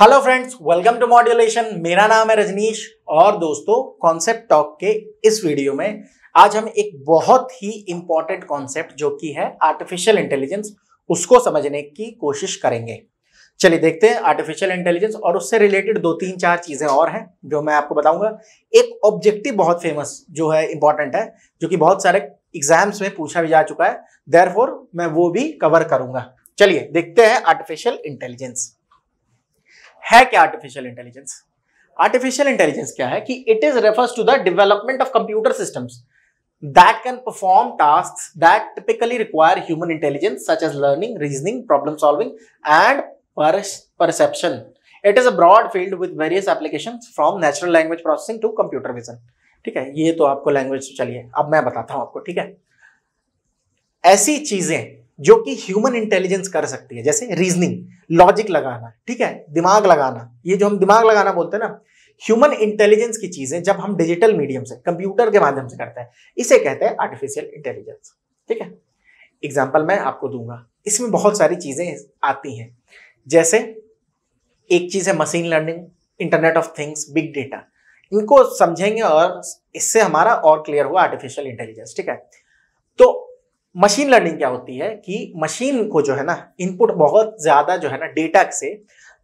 Hello friends welcome to modulation मेरा नाम है रजनीश और दोस्तों कॉन्सेप्ट टॉक के इस वीडियो में आज हम एक बहुत ही इंपॉर्टेंट कॉन्सेप्ट जो कि है आर्टिफिशियल इंटेलिजेंस उसको समझने की कोशिश करेंगे चलिए देखते हैं आर्टिफिशियल इंटेलिजेंस और उससे रिलेटेड दो तीन चार चीज़ें और हैं जो मैं आपको बताऊंगा एक ऑब्जेक्टिव बहुत फेमस जो है इंपॉर्टेंट है जो कि बहुत सारे एग्जाम्स में पूछा भी जा चुका है देर मैं वो भी कवर करूंगा चलिए देखते हैं आर्टिफिशियल इंटेलिजेंस है क्या आर्टिफिशियल इंटेलिजेंस आर्टिफिशियल इंटेलिजेंस क्या है कि it is refers to the development of computer system that can perform task that typically require human intelligence such as learning reasoning problem solving and perception it is a broad field with various application from natural language processing to computer vision ठीक है ये तो आपको language चलिए अब मैं बताता हूं आपको ठीक है ऐसी चीजें जो कि ह्यूमन इंटेलिजेंस कर सकती है जैसे रीजनिंग लॉजिक लगाना ठीक है दिमाग लगाना ये जो हम दिमाग लगाना बोलते हैं ना ह्यूमन इंटेलिजेंस की चीजें जब हम डिजिटल मीडियम से कंप्यूटर के माध्यम से करते हैं इसे कहते हैं आर्टिफिशियल इंटेलिजेंस ठीक है एग्जाम्पल मैं आपको दूंगा इसमें बहुत सारी चीजें आती हैं जैसे एक चीज है machine learning internet of things big data इनको समझेंगे और इससे हमारा और क्लियर हुआ आर्टिफिशियल इंटेलिजेंस ठीक है तो मशीन लर्निंग क्या होती है कि मशीन को जो है ना इनपुट बहुत ज़्यादा जो है ना डेटा से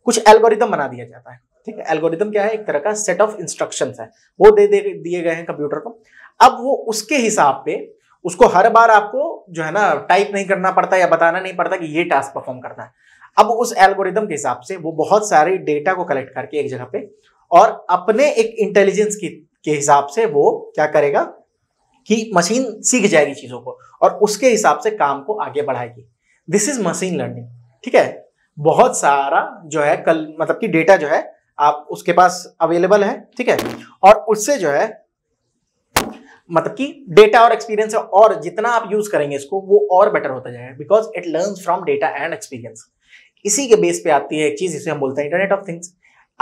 कुछ एल्गोरिदम बना दिया जाता है ठीक है एल्गोरिदम क्या है एक तरह का सेट ऑफ इंस्ट्रक्शन है वो दे दे दिए गए हैं कंप्यूटर को अब वो उसके हिसाब पे उसको हर बार आपको जो है ना टाइप नहीं करना पड़ता या बताना नहीं पड़ता कि ये टास्क परफॉर्म करना है अब उस एल्गोरिदम के हिसाब से वो बहुत सारे डेटा को कलेक्ट करके एक जगह पे और अपने एक इंटेलिजेंस की के हिसाब से वो क्या करेगा कि मशीन सीख जाएगी चीज़ों को और उसके हिसाब से काम को आगे बढ़ाएगी दिस इज मशीन लर्निंग ठीक है बहुत सारा जो है कल मतलब कि डेटा जो है आप उसके पास अवेलेबल है ठीक है और उससे जो है मतलब कि डेटा और एक्सपीरियंस और जितना आप यूज करेंगे इसको वो और बेटर होता जाएगा because it learn from data and experience इसी के बेस पे आती है एक चीज जिसे हम बोलते हैं इंटरनेट ऑफ थिंग्स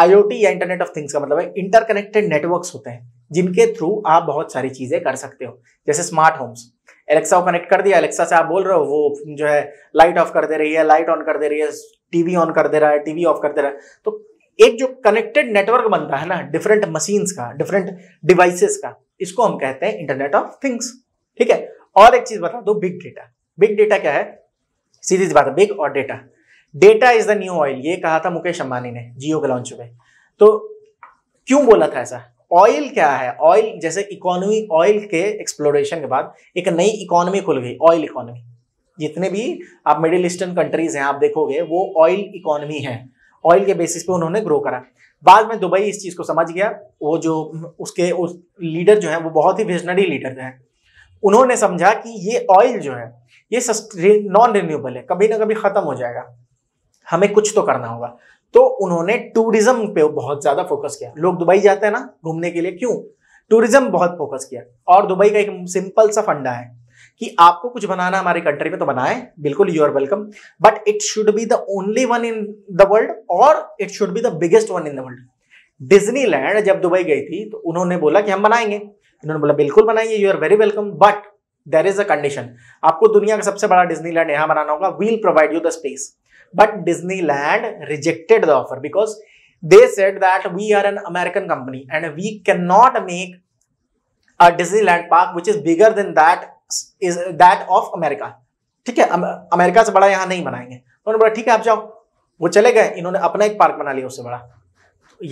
आईओटी या इंटरनेट ऑफ थिंग्स का मतलब है इंटरकनेक्टेड नेटवर्क्स होते हैं जिनके थ्रू आप बहुत सारी चीज़ें कर सकते हो जैसे स्मार्ट होम्स एलेक्सा को कनेक्ट कर दिया एलेक्सा से आप बोल रहे हो वो जो है लाइट ऑफ कर दे रही है लाइट ऑन कर दे रही है टीवी ऑन कर दे रहा है टीवी ऑफ कर दे रहा है तो एक जो कनेक्टेड नेटवर्क बनता है ना डिफरेंट मशीन्स का डिफरेंट डिवाइसेस का इसको हम कहते हैं इंटरनेट ऑफ थिंग्स ठीक है और एक चीज बता दो बिग डेटा बिग डेटा क्या है सीधी सी बात है बिग और data data is the new oil ये कहा था मुकेश अंबानी ने जियो के लॉन्च में तो क्यों बोला था ऐसा ऑयल क्या है ऑयल जैसे इकोनॉमी ऑयल के एक्सप्लोरेशन के बाद एक नई इकोनॉमी खुल गई ऑयल इकोनॉमी जितने भी आप मिडिल ईस्टर्न कंट्रीज हैं आप देखोगे वो ऑयल इकोनॉमी है ऑयल के बेसिस पे उन्होंने ग्रो करा बाद में दुबई इस चीज़ को समझ गया वो जो उसके उस लीडर जो है वो बहुत ही विजनरी लीडर हैं उन्होंने समझा कि ये ऑयल जो है ये नॉन रिन्यूएबल है कभी ना कभी ख़त्म हो जाएगा हमें कुछ तो करना होगा तो उन्होंने टूरिज्म पे बहुत ज्यादा फोकस किया लोग दुबई जाते हैं ना घूमने के लिए क्यों टूरिज्म बहुत फोकस किया और दुबई का एक सिंपल सा फंडा है कि आपको कुछ बनाना हमारे कंट्री में तो बनाए बिल्कुल you are welcome but it should be the only one in the world और it should be the biggest one in the world Disneyland जब दुबई गई थी तो उन्होंने बोला कि हम बनाएंगे इन्होंने बोला बिल्कुल बनाइए you are very welcome but there is a condition आपको दुनिया का सबसे बड़ा डिज्नीलैंड यहां बनाना होगा we'll provide you the space But Disneyland rejected the offer because they said that we are an American company and we cannot make a Disneyland park which is bigger than that is that of America. ठीक है America से बड़ा यहाँ नहीं बनाएंगे उन्होंने बोला ठीक है आप जाओ वो चले गए इन्होंने अपना एक पार्क बना लिया उससे बड़ा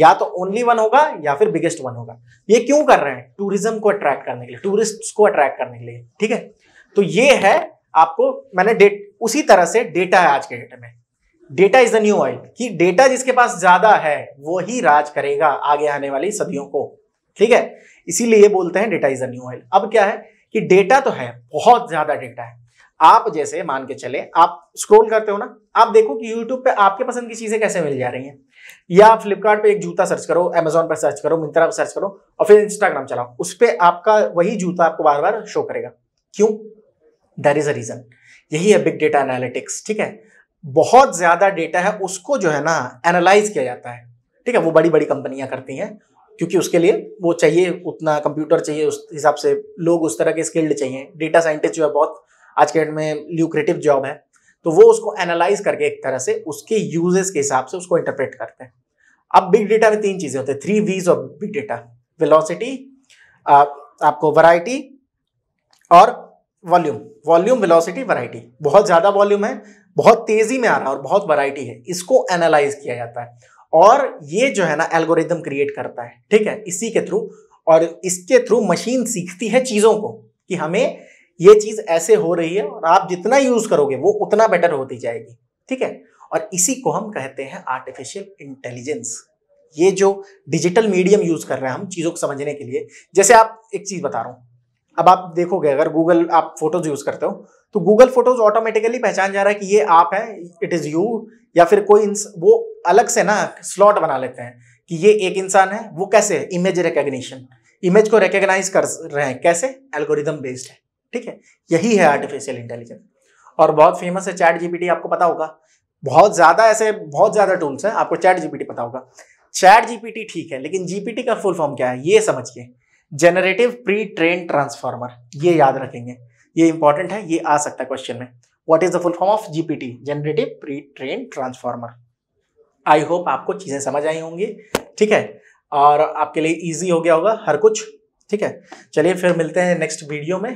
या तो ओनली वन होगा या फिर बिगेस्ट वन होगा ये क्यों कर रहे हैं टूरिज्म को अट्रैक्ट करने के लिए टूरिस्ट को अट्रैक्ट करने के लिए ठीक है तो ये है आपको मैंने डेट उसी तरह से डेटा है आज के डेट में data is the new oil कि डेटा जिसके पास ज्यादा है वो ही राज करेगा आगे आने वाली सदियों को ठीक है इसीलिए बोलते हैं data is the new oil अब क्या है कि डेटा तो है बहुत ज्यादा डेटा है आप जैसे मान के चले आप स्क्रोल करते हो ना आप देखो कि यूट्यूब पे आपके पसंद की चीजें कैसे मिल जा रही हैं या फ्लिपकार्ट एक जूता सर्च करो अमेजोन पर सर्च करो मिंत्रा पर सर्च करो और फिर इंस्टाग्राम चलाओ उस पर आपका वही जूता आपको बार बार शो करेगा क्यों दैर इज अ रीजन यही है बिग डेटा एनालिटिक्स ठीक है बहुत ज़्यादा डेटा है उसको जो है ना एनालाइज किया जाता है ठीक है वो बड़ी बड़ी कंपनियां करती हैं क्योंकि उसके लिए वो चाहिए उतना कंप्यूटर चाहिए उस हिसाब से लोग उस तरह के स्किल्ड चाहिए डेटा साइंटिस्ट जो है बहुत आज के डेट में ल्यूक्रेटिव जॉब है तो वो उसको एनालाइज करके एक तरह से उसके यूजेस के हिसाब से उसको इंटरप्रेट करते हैं अब बिग डेटा में तीन चीज़ें होती है three Vs of big data velocity आपको वैरायटी और वॉल्यूम वॉल्यूम वेलोसिटी वैरायटी बहुत ज़्यादा वॉल्यूम है बहुत तेजी में आ रहा है और बहुत वैरायटी है इसको एनालाइज किया जाता है और ये जो है ना एल्गोरिदम क्रिएट करता है ठीक है इसी के थ्रू और इसके थ्रू मशीन सीखती है चीज़ों को कि हमें ये चीज़ ऐसे हो रही है और आप जितना यूज़ करोगे वो उतना बेटर होती जाएगी ठीक है और इसी को हम कहते हैं आर्टिफिशियल इंटेलिजेंस ये जो डिजिटल मीडियम यूज़ कर रहे हैं हम चीज़ों को समझने के लिए जैसे आप एक चीज़ बता रहा हूं अब आप देखोगे अगर गूगल आप फोटोज यूज़ करते हो तो गूगल फोटोज ऑटोमेटिकली पहचान जा रहा है कि ये आप हैं इट इज यू या फिर कोई वो अलग से ना स्लॉट बना लेते हैं कि ये एक इंसान है वो कैसे है इमेज रिकग्निशन इमेज को रिकग्नाइज कर रहे हैं कैसे एल्गोरिदम बेस्ड है ठीक है यही है आर्टिफिशियल इंटेलिजेंस और बहुत फेमस है चैट जीपीटी आपको पता होगा बहुत ज़्यादा ऐसे बहुत ज़्यादा टूल्स हैं आपको चैट जीपीटी पता होगा चैट जीपीटी ठीक है लेकिन जीपीटी का फुल फॉर्म क्या है ये समझिए जेनरेटिव प्री ट्रेन ट्रांसफॉर्मर ये याद रखेंगे ये इंपॉर्टेंट है ये आ सकता है क्वेश्चन में what is the full form of GPT generative pre train transformer I hope आपको चीजें समझ आई होंगी ठीक है और आपके लिए ईजी हो गया होगा हर कुछ ठीक है चलिए फिर मिलते हैं नेक्स्ट वीडियो में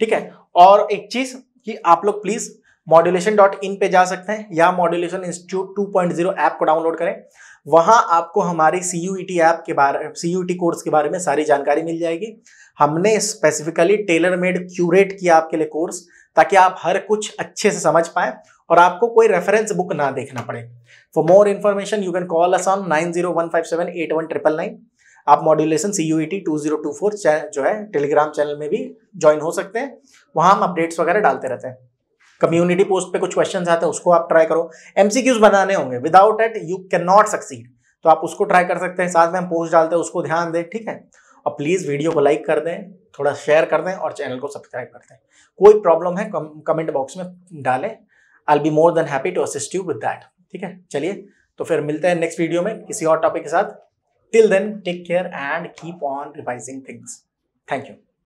ठीक है और एक चीज कि आप लोग प्लीज मॉड्यूलेशन डॉट इन पे जा सकते हैं या modulation institute two point zero app को डाउनलोड करें वहां आपको हमारे सी यू ऐप e के बारे सी यू कोर्स के बारे में सारी जानकारी मिल जाएगी हमने स्पेसिफिकली टेलर मेड क्यूरेट किया आपके लिए कोर्स ताकि आप हर कुछ अच्छे से समझ पाए और आपको कोई रेफरेंस बुक ना देखना पड़े for more information you can call us on nine zero one five seven eight one triple nine आप modulation C U T two zero two four जो है टेलीग्राम चैनल में भी ज्वाइन हो सकते हैं वहाँ हम अपडेट्स वगैरह डालते रहते हैं कम्युनिटी पोस्ट पे कुछ क्वेश्चन आते हैं उसको आप ट्राई करो एमसीक्यूज बनाने होंगे without it you can not succeed तो आप उसको ट्राई कर सकते हैं साथ में हम पोस्ट डालते हैं उसको ध्यान दें ठीक है और प्लीज़ वीडियो को लाइक कर दें थोड़ा शेयर कर दें और चैनल को सब्सक्राइब कर दें कोई प्रॉब्लम है कमेंट बॉक्स में डालें I be more than happy to assist you with that ठीक है चलिए तो फिर मिलते हैं नेक्स्ट वीडियो में किसी और टॉपिक के साथ till then take care and keep on revising things thank you